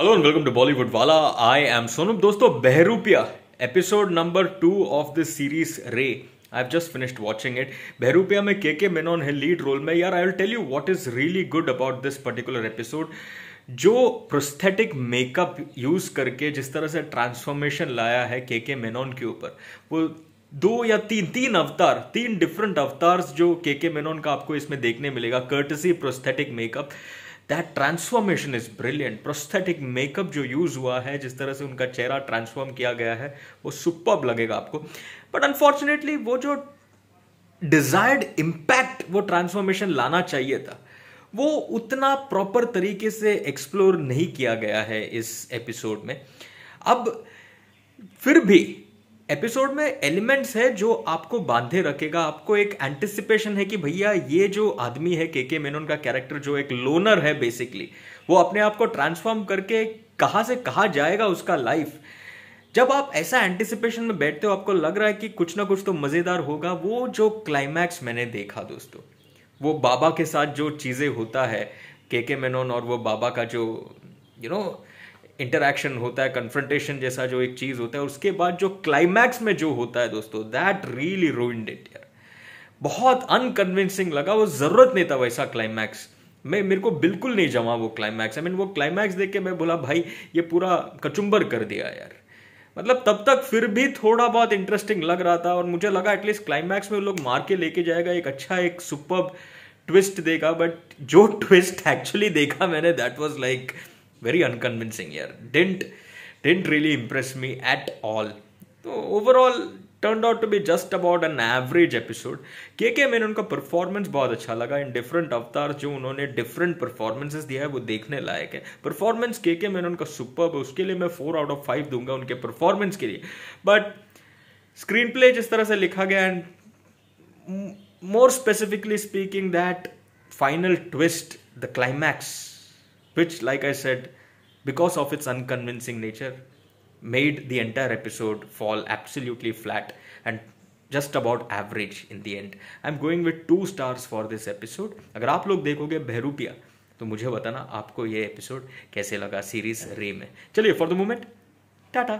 hello and welcome to Bollywood वाला I am Sonam दोस्तों Bahrupiya episode number two of this series रे I have just finished watching it Bahrupiya में K K Menon है lead role में यार I will tell you what is really good about this particular episode जो prosthetic makeup use करके जिस तरह से ट्रांसफॉर्मेशन लाया है के के मेनोन के ऊपर वो दो या तीन तीन अवतार तीन डिफरेंट अवतार जो के के मेनोन का आपको इसमें देखने मिलेगा courtesy prosthetic makeup that transformation is brilliant prosthetic makeup जो यूज हुआ है जिस तरह से उनका चेहरा ट्रांसफॉर्म किया गया है वो सुपर लगेगा आपको बट अनफॉर्चुनेटली वो जो डिजायर्ड इम्पैक्ट वो ट्रांसफॉर्मेशन लाना चाहिए था वो उतना प्रॉपर तरीके से एक्सप्लोर नहीं किया गया है इस एपिसोड में अब फिर भी एपिसोड में एलिमेंट्स है जो आपको बांधे रखेगा आपको एक एंटिसिपेशन है कि भैया ये जो आदमी है के के मेनोन का कैरेक्टर जो एक लोनर है बेसिकली वो अपने आप को ट्रांसफॉर्म करके कहाँ से कहाँ जाएगा उसका लाइफ जब आप ऐसा एंटिसिपेशन में बैठते हो आपको लग रहा है कि कुछ ना कुछ तो मज़ेदार होगा वो जो क्लाइमैक्स मैंने देखा दोस्तों वो बाबा के साथ जो चीज़ें होता है के के मेनोन और वो बाबा का जो you you know know, interaction होता है कन्फ्रंटेशन जैसा जो एक चीज़ होता है उसके बाद जो क्लाइमैक्स में जो होता है दोस्तों दैट रियली रोइन इट यार बहुत अनकन्विंसिंग लगा वो ज़रूरत नहीं था वैसा क्लाइमैक्स मैं मेरे को बिल्कुल नहीं जमा वो क्लाइमैक्स आई मीन वो क्लाइमैक्स देख के मैं बोला भाई ये पूरा कचुम्बर कर दिया यार मतलब तब तक फिर भी थोड़ा बहुत इंटरेस्टिंग लग रहा था और मुझे लगा एटलीस्ट क्लाइमैक्स में लोग मार के लेके जाएगा एक अच्छा एक सुपर ट्विस्ट देगा बट जो ट्विस्ट एक्चुअली देखा मैंने that was like very unconvincing here didn't didn't really impress me at all तो overall turn out to be just about an average episode के के मैंने उनका परफॉर्मेंस बहुत अच्छा लगा इन डिफरेंट अवतार जो उन्होंने डिफरेंट परफॉर्मेंसेस दिया है वो देखने लायक है परफॉर्मेंस के के मैंने उनका सुपर उसके लिए मैं फोर आउट ऑफ फाइव दूंगा उनके परफॉर्मेंस के लिए बट स्क्रीन प्ले जिस तरह से लिखा गया and more specifically speaking that final twist the climax which like i said because of its unconvincing nature made the entire episode fall absolutely flat and just about average in the end i'm going with two stars for this episode agar aap log dekhoge behrupia to mujhe batana aapko ye episode kaise series re mein chaliye for the moment tata